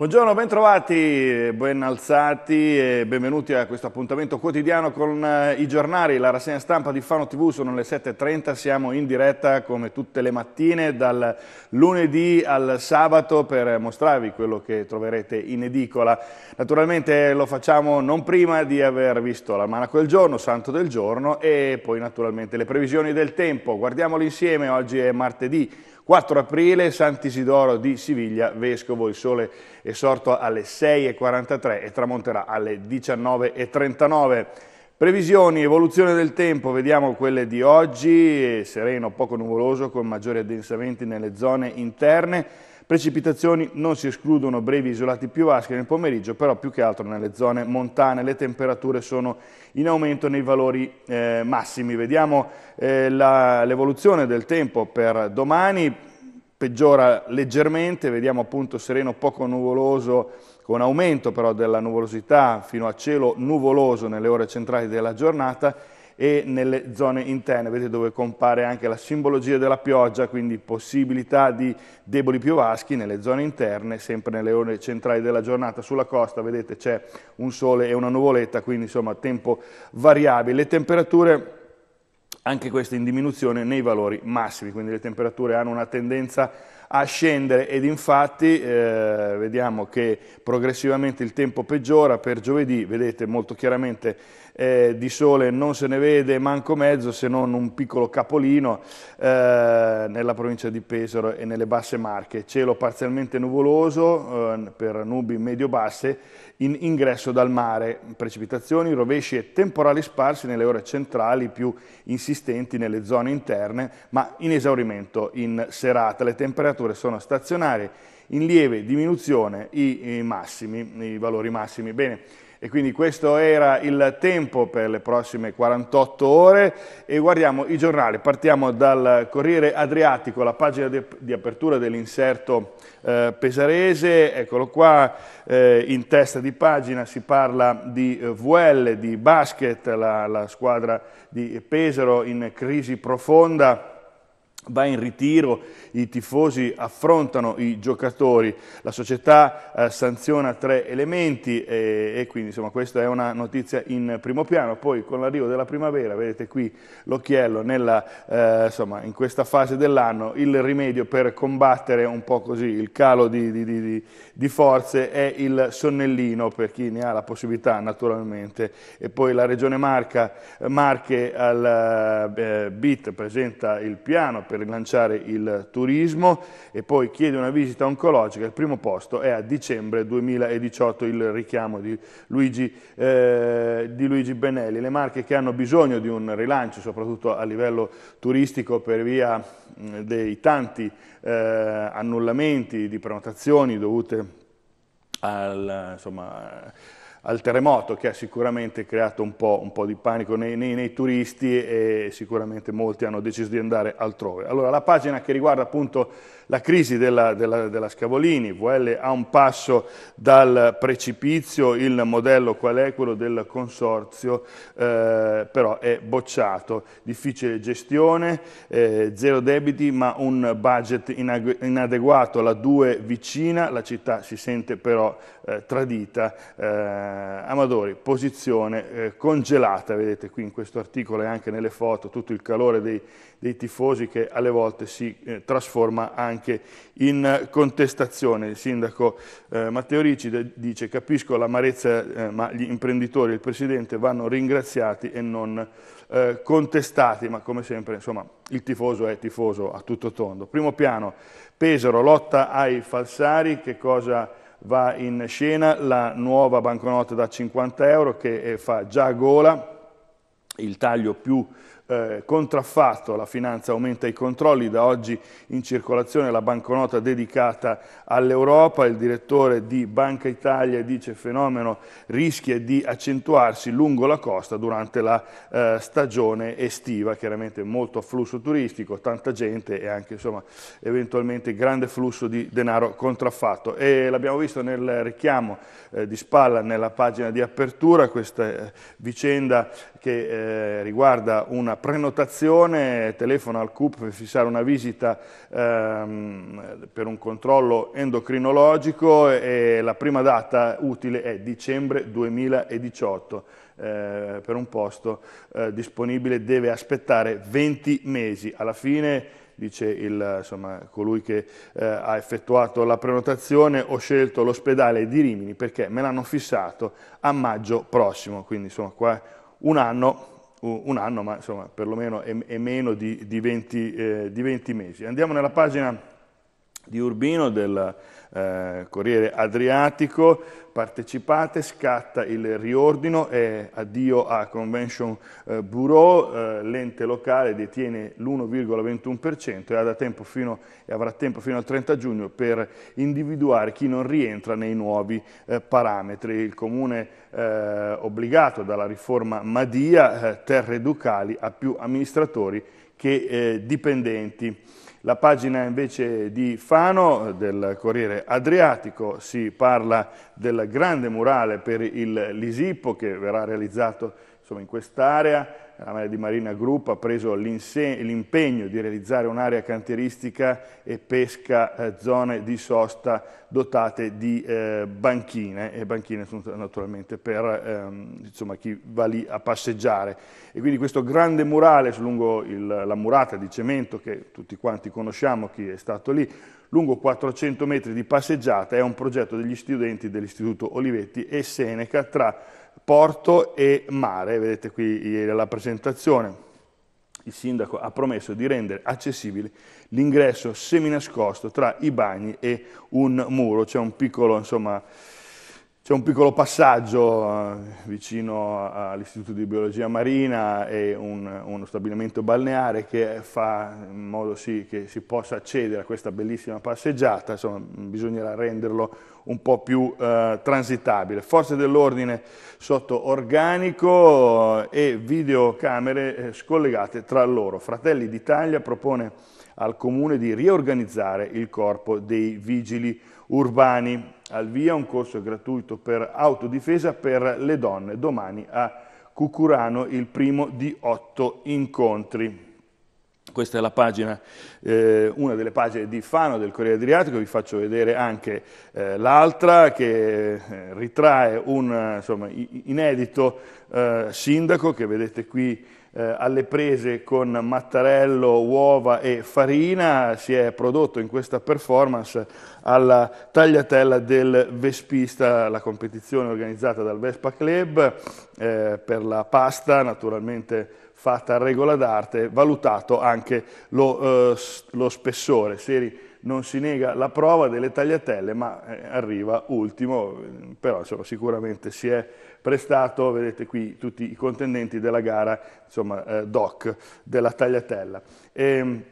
Buongiorno, bentrovati, ben alzati e benvenuti a questo appuntamento quotidiano con eh, i giornali. La rassegna stampa di Fano TV sono le 7.30, siamo in diretta come tutte le mattine dal lunedì al sabato per mostrarvi quello che troverete in edicola. Naturalmente lo facciamo non prima di aver visto la mana quel giorno, santo del giorno e poi naturalmente le previsioni del tempo. Guardiamolo insieme, oggi è martedì 4 aprile, Sant'Isidoro di Siviglia, Vescovo, il sole è sorto alle 6.43 e tramonterà alle 19.39. Previsioni, evoluzione del tempo, vediamo quelle di oggi, sereno, poco nuvoloso, con maggiori addensamenti nelle zone interne. Precipitazioni non si escludono brevi isolati piovaschi nel pomeriggio, però più che altro nelle zone montane. Le temperature sono in aumento nei valori eh, massimi. Vediamo eh, l'evoluzione del tempo per domani, peggiora leggermente, vediamo appunto sereno poco nuvoloso con aumento però della nuvolosità fino a cielo nuvoloso nelle ore centrali della giornata e nelle zone interne, vedete dove compare anche la simbologia della pioggia, quindi possibilità di deboli piovaschi nelle zone interne, sempre nelle ore centrali della giornata. Sulla costa, vedete, c'è un sole e una nuvoletta, quindi insomma tempo variabile. Le temperature anche queste in diminuzione nei valori massimi, quindi le temperature hanno una tendenza a scendere ed infatti eh, vediamo che progressivamente il tempo peggiora, per giovedì vedete molto chiaramente eh, di sole non se ne vede manco mezzo se non un piccolo capolino eh, nella provincia di Pesaro e nelle basse Marche, cielo parzialmente nuvoloso eh, per nubi medio-basse in ingresso dal mare, precipitazioni, rovesci e temporali sparsi nelle ore centrali più insistenti nelle zone interne ma in esaurimento in serata, le temperature temperature sono stazionarie, in lieve diminuzione i, i massimi, i valori massimi. Bene, e quindi questo era il tempo per le prossime 48 ore e guardiamo i giornali. Partiamo dal Corriere Adriatico, la pagina di, di apertura dell'inserto eh, pesarese, eccolo qua, eh, in testa di pagina si parla di eh, VL, di basket, la, la squadra di Pesaro in crisi profonda va in ritiro, i tifosi affrontano i giocatori, la società eh, sanziona tre elementi e, e quindi insomma, questa è una notizia in primo piano. Poi con l'arrivo della primavera, vedete qui l'occhiello, eh, in questa fase dell'anno il rimedio per combattere un po' così il calo di, di, di, di forze è il sonnellino per chi ne ha la possibilità naturalmente. E poi la Regione Marca, Marche al eh, BIT presenta il piano per per rilanciare il turismo e poi chiede una visita oncologica, il primo posto è a dicembre 2018 il richiamo di Luigi, eh, di Luigi Benelli. Le Marche che hanno bisogno di un rilancio, soprattutto a livello turistico per via dei tanti eh, annullamenti di prenotazioni dovute al, insomma, al terremoto che ha sicuramente creato un po', un po di panico nei, nei, nei, turisti e sicuramente molti hanno deciso di andare altrove. Allora la pagina che riguarda appunto la crisi della, della, della Scavolini, VL a un passo dal precipizio, il modello qual è? Quello del consorzio, eh, però è bocciato, difficile gestione, eh, zero debiti ma un budget inadeguato, la 2 vicina, la città si sente però eh, tradita eh, Amadori, posizione eh, congelata, vedete qui in questo articolo e anche nelle foto tutto il calore dei, dei tifosi che alle volte si eh, trasforma anche in contestazione. Il sindaco eh, Matteo Ricci dice capisco l'amarezza ma gli imprenditori e il Presidente vanno ringraziati e non contestati, ma come sempre insomma, il tifoso è tifoso a tutto tondo. Primo piano, Pesaro, lotta ai falsari, che cosa va in scena la nuova banconota da 50 euro che eh, fa già gola, il taglio più eh, contraffatto, la finanza aumenta i controlli, da oggi in circolazione la banconota dedicata all'Europa, il direttore di Banca Italia dice fenomeno rischia di accentuarsi lungo la costa durante la eh, stagione estiva, chiaramente molto afflusso turistico, tanta gente e anche insomma, eventualmente grande flusso di denaro contraffatto e l'abbiamo visto nel richiamo eh, di spalla nella pagina di apertura questa eh, vicenda che eh, riguarda una prenotazione, telefono al CUP per fissare una visita ehm, per un controllo endocrinologico e la prima data utile è dicembre 2018. Eh, per un posto eh, disponibile deve aspettare 20 mesi. Alla fine dice il, insomma, colui che eh, ha effettuato la prenotazione, ho scelto l'ospedale di Rimini perché me l'hanno fissato a maggio prossimo, quindi insomma qua un anno un anno, ma insomma perlomeno è, è meno di, di, 20, eh, di 20 mesi. Andiamo nella pagina di Urbino del eh, Corriere Adriatico, partecipate, scatta il riordino e addio a Convention eh, Bureau, eh, l'ente locale detiene l'1,21% e avrà tempo, fino, al 30 giugno per individuare chi non rientra nei nuovi eh, parametri. Il comune eh, obbligato dalla riforma Madia, eh, Terre Ducali, ha più amministratori che dipendenti. La pagina invece di Fano del Corriere Adriatico si parla del grande murale per il Lisippo che verrà realizzato insomma, in quest'area, la l'Amare di Marina Group ha preso l'impegno di realizzare un'area cantieristica e pesca eh, zone di sosta dotate di eh, banchine e banchine sono naturalmente per ehm, insomma, chi va lì a passeggiare e quindi questo grande murale lungo il, la murata di cemento che tutti quanti conosciamo chi è stato lì lungo 400 metri di passeggiata è un progetto degli studenti dell'Istituto Olivetti e Seneca tra porto e mare, vedete qui la presentazione. Il sindaco ha promesso di rendere accessibile l'ingresso seminascosto tra i bagni e un muro, c'è un piccolo, insomma, c'è un piccolo passaggio eh, vicino all'Istituto di Biologia Marina e un, uno stabilimento balneare che fa in modo sì che si possa accedere a questa bellissima passeggiata, insomma bisognerà renderlo un po' più eh, transitabile. Forze dell'ordine sotto organico eh, e videocamere eh, scollegate tra loro. Fratelli d'Italia propone al Comune di riorganizzare il corpo dei vigili urbani. Al via un corso gratuito per autodifesa per le donne, domani a Cucurano, il primo di otto incontri. Questa è la pagina, eh, una delle pagine di Fano del Corriere Adriatico, vi faccio vedere anche eh, l'altra che eh, ritrae un insomma, inedito eh, sindaco che vedete qui eh, alle prese con mattarello, uova e farina, si è prodotto in questa performance alla tagliatella del Vespista, la competizione organizzata dal Vespa Club eh, per la pasta, naturalmente fatta a regola d'arte, valutato anche lo, eh, lo spessore. Seri non si nega la prova delle tagliatelle, ma eh, arriva ultimo, però insomma, sicuramente si è prestato, vedete qui tutti i contendenti della gara, insomma, eh, doc della tagliatella. E, ehm,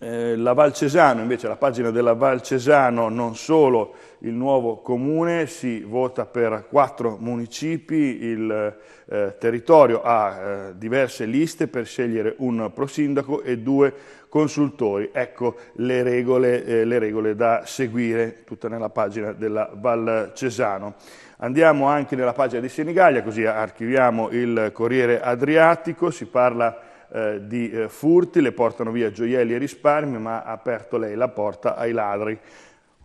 eh, la Val Cesano, invece, la pagina della Val Cesano, non solo il nuovo comune, si vota per quattro municipi, il eh, territorio ha eh, diverse liste per scegliere un prosindaco e due consultori. Ecco le regole, eh, le regole da seguire, tutte nella pagina della Val Cesano. Andiamo anche nella pagina di Senigallia, così archiviamo il Corriere Adriatico, si parla di eh, di eh, furti, le portano via gioielli e risparmi, ma ha aperto lei la porta ai ladri.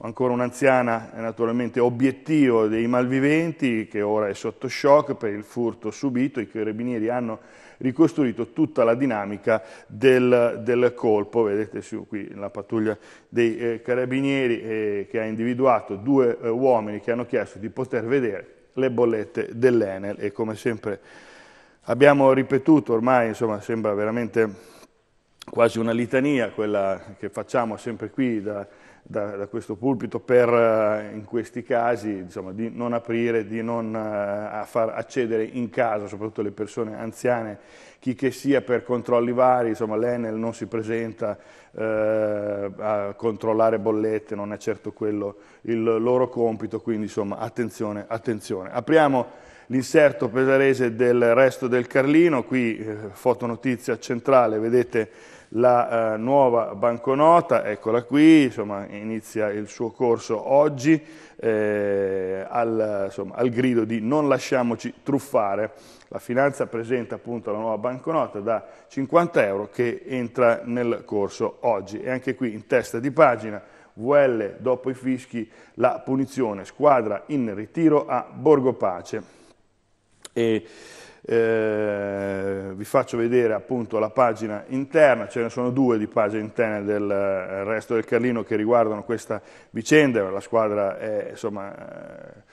Ancora un'anziana è naturalmente obiettivo dei malviventi, che ora è sotto shock per il furto subito. I carabinieri hanno ricostruito tutta la dinamica del, del colpo. Vedete su, qui la pattuglia dei eh, carabinieri eh, che ha individuato due eh, uomini che hanno chiesto di poter vedere le bollette dell'Enel e come sempre Abbiamo ripetuto ormai, insomma, sembra veramente quasi una litania quella che facciamo sempre qui da, da, da questo pulpito per eh, in questi casi insomma, di non aprire, di non uh, far accedere in casa, soprattutto le persone anziane, chi che sia per controlli vari, insomma l'Enel non si presenta eh, a controllare bollette, non è certo quello il loro compito, quindi insomma attenzione, attenzione. Apriamo l'inserto pesarese del resto del Carlino, qui eh, notizia centrale, vedete la eh, nuova banconota, eccola qui, insomma, inizia il suo corso oggi eh, al, insomma, al, grido di non lasciamoci truffare. La finanza presenta appunto la nuova banconota da 50 euro che entra nel corso oggi e anche qui in testa di pagina VL dopo i fischi la punizione, squadra in ritiro a Borgo Pace e eh, vi faccio vedere appunto la pagina interna, ce ne sono due di pagine interne del eh, resto del Carlino che riguardano questa vicenda, la squadra, è, insomma, eh, eh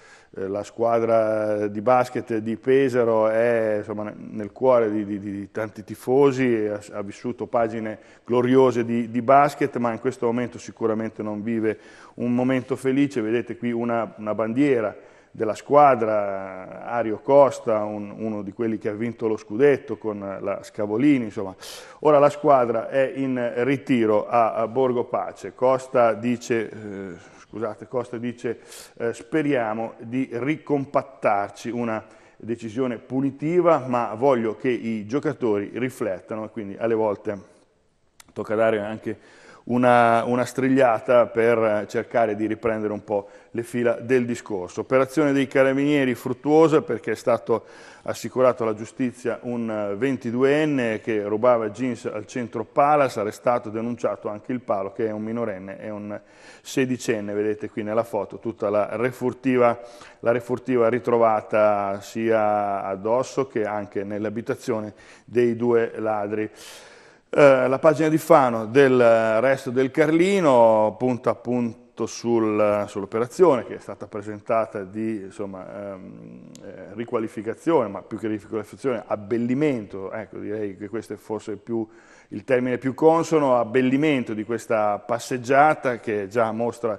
la squadra di basket di Pesaro è insomma, nel cuore di, di, di tanti tifosi, ha, ha, vissuto pagine gloriose di, di, basket, ma in questo momento sicuramente non vive un momento felice, vedete qui una, una bandiera della squadra, Ario Costa, un, uno di quelli che ha vinto lo scudetto con la Scavolini, insomma. Ora la squadra è in ritiro a, a Borgo Pace, Costa dice, eh, scusate, Costa dice eh, speriamo di ricompattarci una decisione punitiva, ma voglio che i giocatori riflettano e quindi alle volte tocca dare anche una, una strigliata per eh, cercare di riprendere un po' le fila del discorso. Operazione dei carabinieri fruttuosa perché è stato assicurato alla giustizia un 22enne eh, che rubava jeans al centro Palace, arrestato, e denunciato anche il palo che è un minorenne è un sedicenne, vedete qui nella foto tutta la refurtiva, la refurtiva ritrovata sia addosso che anche nell'abitazione dei due ladri. Eh, la pagina di Fano del resto del Carlino punta appunto sul, sull'operazione che è stata presentata di insomma, ehm, eh, riqualificazione, ma più che riqualificazione, abbellimento, ecco direi che questo è forse più, il termine più consono, abbellimento di questa passeggiata che già mostra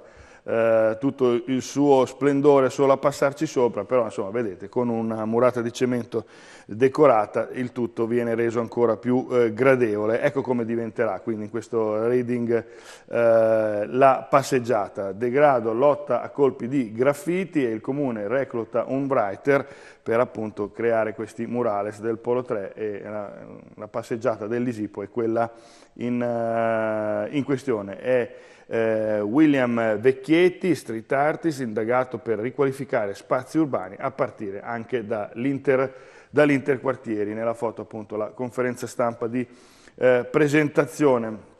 eh, tutto il suo splendore solo a passarci sopra, però insomma vedete con una murata di cemento decorata il tutto viene reso ancora più eh, gradevole, ecco come diventerà quindi in questo reading eh, la passeggiata, degrado, lotta a colpi di graffiti e il comune recluta un writer per appunto creare questi murales del Polo 3 e la, la passeggiata dell'Isipo è quella in, eh, in questione. È, eh, William Vecchietti, street artist, indagato per riqualificare spazi urbani a partire anche dall'inter, dall'interquartieri, nella foto appunto la conferenza stampa di eh, presentazione.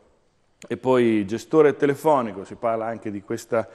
E poi gestore telefonico, si parla anche di questa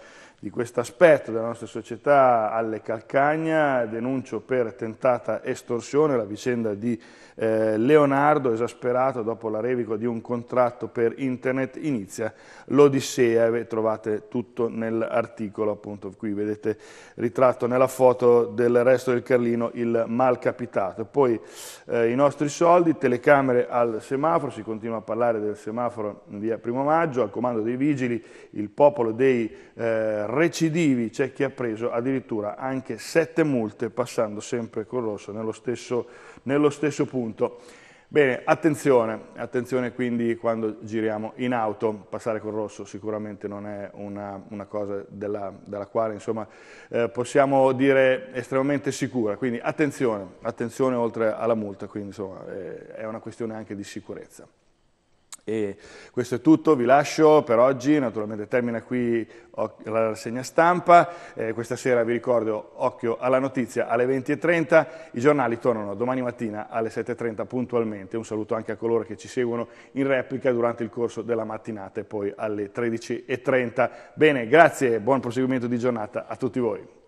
di questo aspetto della nostra società alle calcagna, denuncio per tentata estorsione la vicenda di eh, Leonardo, esasperato dopo la revico di un contratto per internet, inizia l'Odissea, trovate tutto nell'articolo, appunto qui vedete ritratto nella foto del resto del Carlino il malcapitato. Poi eh, i nostri soldi, telecamere al semaforo, si continua a parlare del semaforo via Primo Maggio, al comando dei vigili, il popolo dei eh, recidivi c'è chi ha preso addirittura anche sette multe passando sempre col rosso nello stesso, nello stesso punto. Bene, attenzione, attenzione quindi quando giriamo in auto, passare col rosso sicuramente non è una, una cosa della, della quale insomma, eh, possiamo dire estremamente sicura, quindi attenzione, attenzione oltre alla multa, quindi insomma, eh, è una questione anche di sicurezza. E questo è tutto, vi lascio per oggi, naturalmente termina qui la rassegna stampa, eh, questa sera vi ricordo occhio alla notizia alle 20.30, i giornali tornano domani mattina alle 7.30 puntualmente, un saluto anche a coloro che ci seguono in replica durante il corso della mattinata e poi alle 13.30. Bene, grazie, buon proseguimento di giornata a tutti voi.